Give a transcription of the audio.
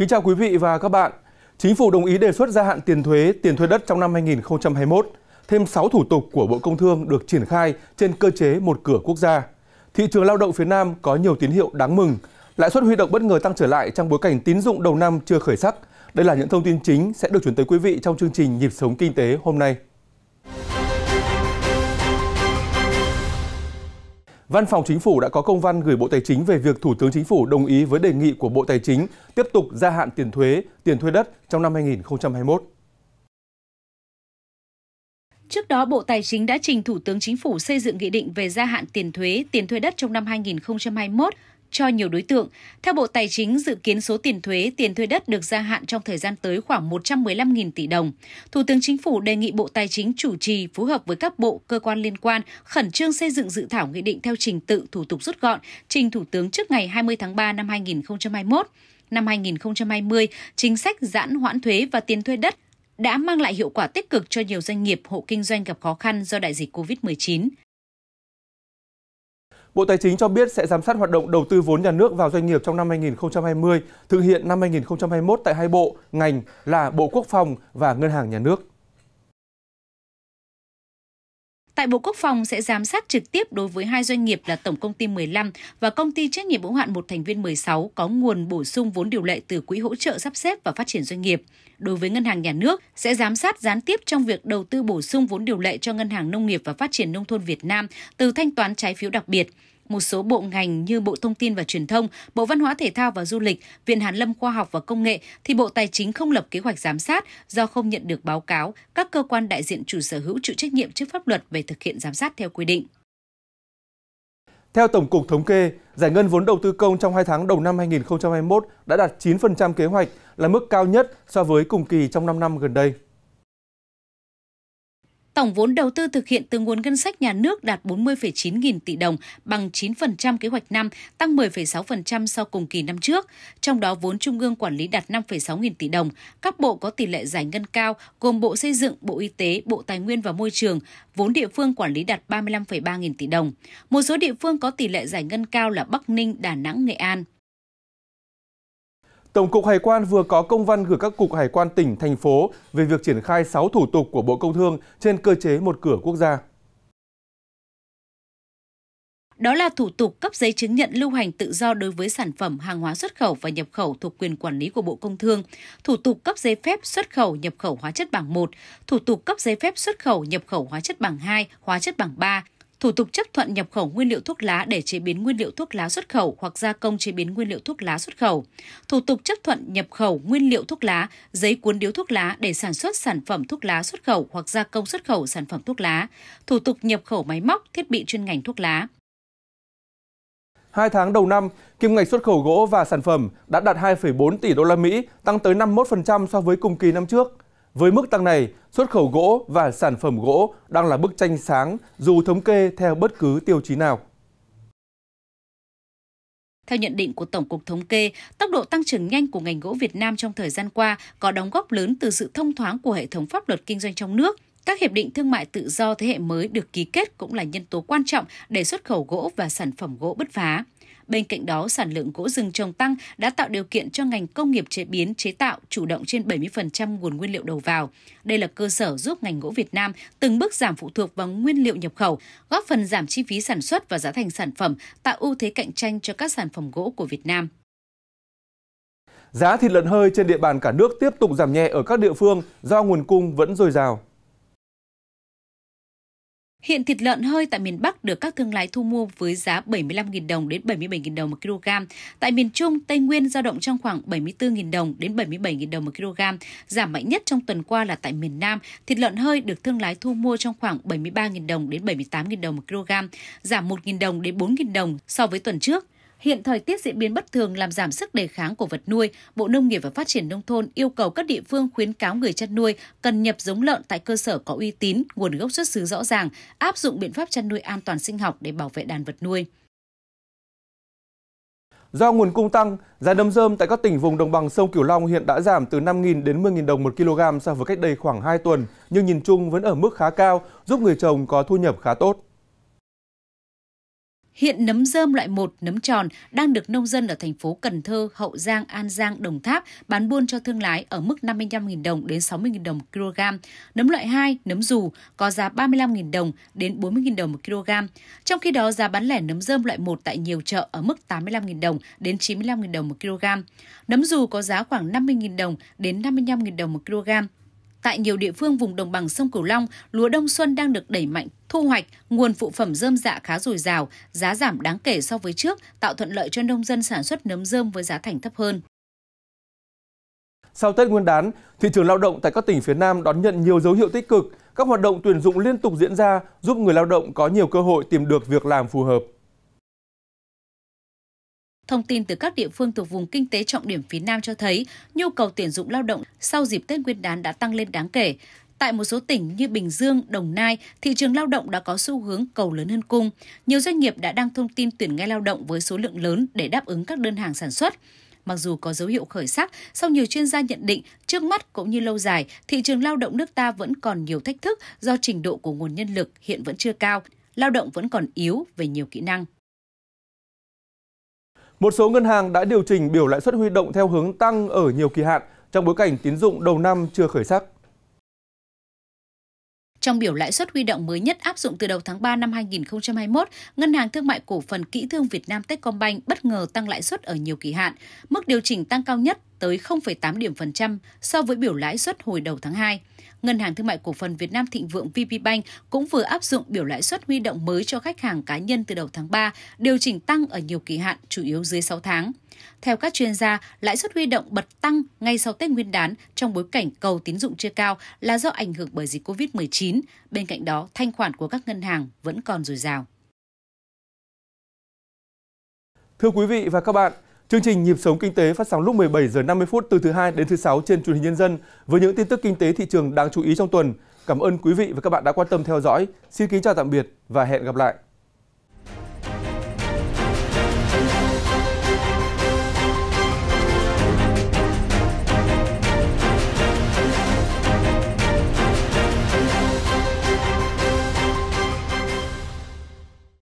Kính chào quý vị và các bạn. Chính phủ đồng ý đề xuất gia hạn tiền thuế, tiền thuê đất trong năm 2021. Thêm 6 thủ tục của Bộ Công Thương được triển khai trên cơ chế một cửa quốc gia. Thị trường lao động phía Nam có nhiều tín hiệu đáng mừng. Lãi suất huy động bất ngờ tăng trở lại trong bối cảnh tín dụng đầu năm chưa khởi sắc. Đây là những thông tin chính sẽ được chuyển tới quý vị trong chương trình Nhịp sống kinh tế hôm nay. Văn phòng Chính phủ đã có công văn gửi Bộ Tài chính về việc Thủ tướng Chính phủ đồng ý với đề nghị của Bộ Tài chính tiếp tục gia hạn tiền thuế, tiền thuê đất trong năm 2021. Trước đó, Bộ Tài chính đã trình Thủ tướng Chính phủ xây dựng nghị định về gia hạn tiền thuế, tiền thuê đất trong năm 2021 cho nhiều đối tượng. Theo Bộ Tài chính, dự kiến số tiền thuế, tiền thuê đất được gia hạn trong thời gian tới khoảng 115.000 tỷ đồng. Thủ tướng Chính phủ đề nghị Bộ Tài chính chủ trì phối hợp với các bộ, cơ quan liên quan khẩn trương xây dựng dự thảo nghị định theo trình tự thủ tục rút gọn, trình Thủ tướng trước ngày 20 tháng 3 năm 2021. Năm 2020, chính sách giãn hoãn thuế và tiền thuê đất đã mang lại hiệu quả tích cực cho nhiều doanh nghiệp hộ kinh doanh gặp khó khăn do đại dịch COVID-19. Bộ Tài chính cho biết sẽ giám sát hoạt động đầu tư vốn nhà nước vào doanh nghiệp trong năm 2020, thực hiện năm 2021 tại hai bộ, ngành là Bộ Quốc phòng và Ngân hàng Nhà nước. Tại Bộ Quốc phòng sẽ giám sát trực tiếp đối với hai doanh nghiệp là Tổng công ty 15 và công ty trách nhiệm hữu hạn một thành viên 16 có nguồn bổ sung vốn điều lệ từ quỹ hỗ trợ sắp xếp và phát triển doanh nghiệp. Đối với ngân hàng nhà nước sẽ giám sát gián tiếp trong việc đầu tư bổ sung vốn điều lệ cho Ngân hàng Nông nghiệp và Phát triển nông thôn Việt Nam từ thanh toán trái phiếu đặc biệt một số bộ ngành như Bộ Thông tin và Truyền thông, Bộ Văn hóa Thể thao và Du lịch, Viện Hàn lâm Khoa học và Công nghệ thì Bộ Tài chính không lập kế hoạch giám sát do không nhận được báo cáo các cơ quan đại diện chủ sở hữu chịu trách nhiệm trước pháp luật về thực hiện giám sát theo quy định. Theo Tổng cục Thống kê, giải ngân vốn đầu tư công trong 2 tháng đầu năm 2021 đã đạt 9% kế hoạch là mức cao nhất so với cùng kỳ trong 5 năm gần đây. Tổng vốn đầu tư thực hiện từ nguồn ngân sách nhà nước đạt 40,9 nghìn tỷ đồng, bằng 9% kế hoạch năm, tăng 10,6% so cùng kỳ năm trước. Trong đó vốn trung ương quản lý đạt 5,6 nghìn tỷ đồng. Các bộ có tỷ lệ giải ngân cao gồm Bộ Xây dựng, Bộ Y tế, Bộ Tài nguyên và Môi trường, vốn địa phương quản lý đạt 35,3 nghìn tỷ đồng. Một số địa phương có tỷ lệ giải ngân cao là Bắc Ninh, Đà Nẵng, Nghệ An. Tổng cục Hải quan vừa có công văn gửi các cục hải quan tỉnh, thành phố về việc triển khai 6 thủ tục của Bộ Công Thương trên cơ chế một cửa quốc gia. Đó là thủ tục cấp giấy chứng nhận lưu hành tự do đối với sản phẩm hàng hóa xuất khẩu và nhập khẩu thuộc quyền quản lý của Bộ Công Thương, thủ tục cấp giấy phép xuất khẩu nhập khẩu hóa chất bảng 1, thủ tục cấp giấy phép xuất khẩu nhập khẩu hóa chất bảng 2, hóa chất bảng 3, thủ tục chấp thuận nhập khẩu nguyên liệu thuốc lá để chế biến nguyên liệu thuốc lá xuất khẩu hoặc gia công chế biến nguyên liệu thuốc lá xuất khẩu, thủ tục chấp thuận nhập khẩu nguyên liệu thuốc lá, giấy cuốn điếu thuốc lá để sản xuất sản phẩm thuốc lá xuất khẩu hoặc gia công xuất khẩu sản phẩm thuốc lá, thủ tục nhập khẩu máy móc, thiết bị chuyên ngành thuốc lá. Hai tháng đầu năm, kim ngạch xuất khẩu gỗ và sản phẩm đã đạt 2,4 tỷ đô la Mỹ, tăng tới 51% so với cùng kỳ năm trước. Với mức tăng này, xuất khẩu gỗ và sản phẩm gỗ đang là bức tranh sáng dù thống kê theo bất cứ tiêu chí nào. Theo nhận định của Tổng cục Thống kê, tốc độ tăng trưởng nhanh của ngành gỗ Việt Nam trong thời gian qua có đóng góp lớn từ sự thông thoáng của hệ thống pháp luật kinh doanh trong nước. Các hiệp định thương mại tự do thế hệ mới được ký kết cũng là nhân tố quan trọng để xuất khẩu gỗ và sản phẩm gỗ bứt phá. Bên cạnh đó, sản lượng gỗ rừng trồng tăng đã tạo điều kiện cho ngành công nghiệp chế biến, chế tạo chủ động trên 70% nguồn nguyên liệu đầu vào. Đây là cơ sở giúp ngành gỗ Việt Nam từng bước giảm phụ thuộc vào nguyên liệu nhập khẩu, góp phần giảm chi phí sản xuất và giá thành sản phẩm, tạo ưu thế cạnh tranh cho các sản phẩm gỗ của Việt Nam. Giá thịt lợn hơi trên địa bàn cả nước tiếp tục giảm nhẹ ở các địa phương do nguồn cung vẫn dồi dào. Hiện thịt lợn hơi tại miền Bắc được các thương lái thu mua với giá 75.000 đồng đến 77.000 đồng một kg. Tại miền Trung, Tây Nguyên dao động trong khoảng 74.000 đồng đến 77.000 đồng một kg. Giảm mạnh nhất trong tuần qua là tại miền Nam, thịt lợn hơi được thương lái thu mua trong khoảng 73.000 đồng đến 78.000 đồng một kg, giảm 1.000 đồng đến 4.000 đồng so với tuần trước. Hiện thời tiết diễn biến bất thường làm giảm sức đề kháng của vật nuôi, Bộ Nông nghiệp và Phát triển Nông thôn yêu cầu các địa phương khuyến cáo người chăn nuôi cần nhập giống lợn tại cơ sở có uy tín, nguồn gốc xuất xứ rõ ràng, áp dụng biện pháp chăn nuôi an toàn sinh học để bảo vệ đàn vật nuôi. Do nguồn cung tăng, giá nấm rơm tại các tỉnh vùng đồng bằng sông Cửu Long hiện đã giảm từ 5.000 đến 10.000 đồng một kg so với cách đây khoảng 2 tuần, nhưng nhìn chung vẫn ở mức khá cao, giúp người trồng có thu nhập khá tốt. Hiện nấm dơm loại 1, nấm tròn đang được nông dân ở thành phố Cần Thơ, Hậu Giang, An Giang, Đồng Tháp bán buôn cho thương lái ở mức 55.000 đồng đến 60.000 đồng một kg. Nấm loại 2, nấm dù có giá 35.000 đồng đến 40.000 đồng một kg. Trong khi đó giá bán lẻ nấm dơm loại 1 tại nhiều chợ ở mức 85.000 đồng đến 95.000 đồng một kg. Nấm dù có giá khoảng 50.000 đồng đến 55.000 đồng một kg Tại nhiều địa phương vùng đồng bằng sông Cửu Long, lúa đông xuân đang được đẩy mạnh thu hoạch, nguồn phụ phẩm dơm dạ khá dồi dào, giá giảm đáng kể so với trước, tạo thuận lợi cho nông dân sản xuất nấm dơm với giá thành thấp hơn. Sau Tết Nguyên đán, thị trường lao động tại các tỉnh phía Nam đón nhận nhiều dấu hiệu tích cực. Các hoạt động tuyển dụng liên tục diễn ra giúp người lao động có nhiều cơ hội tìm được việc làm phù hợp. Thông tin từ các địa phương thuộc vùng kinh tế trọng điểm phía Nam cho thấy nhu cầu tuyển dụng lao động sau dịp Tết Nguyên đán đã tăng lên đáng kể. Tại một số tỉnh như Bình Dương, Đồng Nai, thị trường lao động đã có xu hướng cầu lớn hơn cung. Nhiều doanh nghiệp đã đăng thông tin tuyển ngay lao động với số lượng lớn để đáp ứng các đơn hàng sản xuất. Mặc dù có dấu hiệu khởi sắc, song nhiều chuyên gia nhận định trước mắt cũng như lâu dài, thị trường lao động nước ta vẫn còn nhiều thách thức do trình độ của nguồn nhân lực hiện vẫn chưa cao, lao động vẫn còn yếu về nhiều kỹ năng. Một số ngân hàng đã điều chỉnh biểu lãi suất huy động theo hướng tăng ở nhiều kỳ hạn trong bối cảnh tín dụng đầu năm chưa khởi sắc. Trong biểu lãi suất huy động mới nhất áp dụng từ đầu tháng 3 năm 2021, Ngân hàng Thương mại Cổ phần Kỹ thương Việt Nam Techcombank bất ngờ tăng lãi suất ở nhiều kỳ hạn. Mức điều chỉnh tăng cao nhất tới 0,8 điểm phần trăm so với biểu lãi suất hồi đầu tháng 2. Ngân hàng Thương mại Cổ phần Việt Nam Thịnh Vượng VPBank cũng vừa áp dụng biểu lãi suất huy động mới cho khách hàng cá nhân từ đầu tháng 3, điều chỉnh tăng ở nhiều kỳ hạn, chủ yếu dưới 6 tháng. Theo các chuyên gia, lãi suất huy động bật tăng ngay sau Tết Nguyên đán trong bối cảnh cầu tín dụng chưa cao là do ảnh hưởng bởi dịch COVID-19. Bên cạnh đó, thanh khoản của các ngân hàng vẫn còn dồi dào. Thưa quý vị và các bạn, Chương trình Nhịp sống kinh tế phát sóng lúc 17 giờ 50 phút từ thứ hai đến thứ sáu trên truyền hình Nhân dân với những tin tức kinh tế thị trường đáng chú ý trong tuần. Cảm ơn quý vị và các bạn đã quan tâm theo dõi. Xin kính chào tạm biệt và hẹn gặp lại.